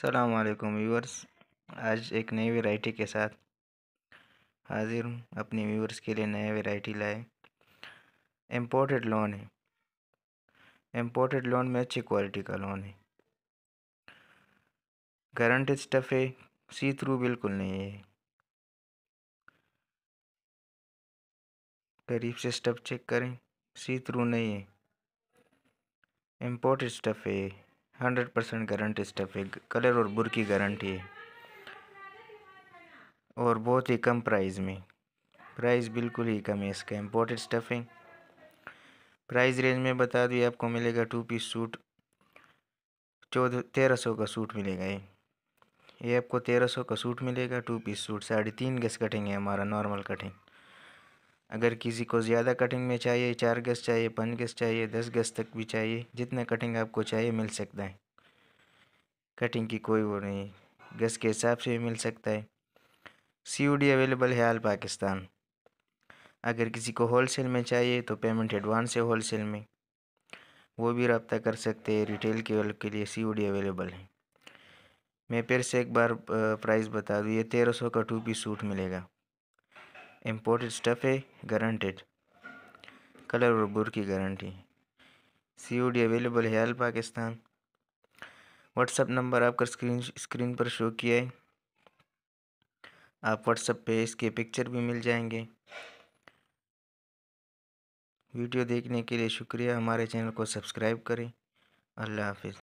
सलामकुम व्यूवर्स आज एक नई वैरायटी के साथ हाजिर हूँ अपने व्यूवर्स के लिए नया वैरायटी लाए इम्पोर्टेड लोन है इम्पोर्टेड लोन में अच्छी क्वालिटी का लोन है गारंटेड स्टफ़ है सी थ्रू बिल्कुल नहीं है करीब से स्टफ़ चेक करें सी थ्रू नहीं है इम्पोर्टेड स्टफ़ है हंड्रेड परसेंट गारंटी स्टफ़ है कलर और बुर की गारंटी है और बहुत ही कम प्राइस में प्राइस बिल्कुल ही कम है इसका इम्पोर्टेड स्टफिंग प्राइस रेंज में बता दूँ आपको मिलेगा टू पीस सूट चौदह तेरह सौ का सूट मिलेगा ये ये आपको तेरह सौ का सूट मिलेगा टू पीस सूट साढ़े तीन गज कटिंग है हमारा नॉर्मल कटिंग अगर किसी को ज़्यादा कटिंग में चाहिए चार गज चाहिए पाँच गज चाहिए दस गज तक भी चाहिए जितना कटिंग आपको चाहिए मिल सकता है कटिंग की कोई वो नहीं गज के हिसाब से भी मिल सकता है सी अवेलेबल है आल पाकिस्तान अगर किसी को होलसेल में चाहिए तो पेमेंट एडवांस है होलसेल में वो भी रबता कर सकते हैं रिटेल के वर्ग के लिए सी अवेलेबल है मैं फिर से एक बार प्राइस बता दूँ ये तेरह सौ का टू पी सूट मिलेगा इम्पोर्टेड स्टफ़ है गारंटेड कलर और बुर की guarantee C O D available है आल पाकिस्तान व्हाट्सअप नंबर आपका स्क्रीन स्क्रीन पर शो किया है आप व्हाट्सअप पे इसके पिक्चर भी मिल जाएंगे वीडियो देखने के लिए शुक्रिया हमारे चैनल को सब्सक्राइब करें अल्लाह हाफिज़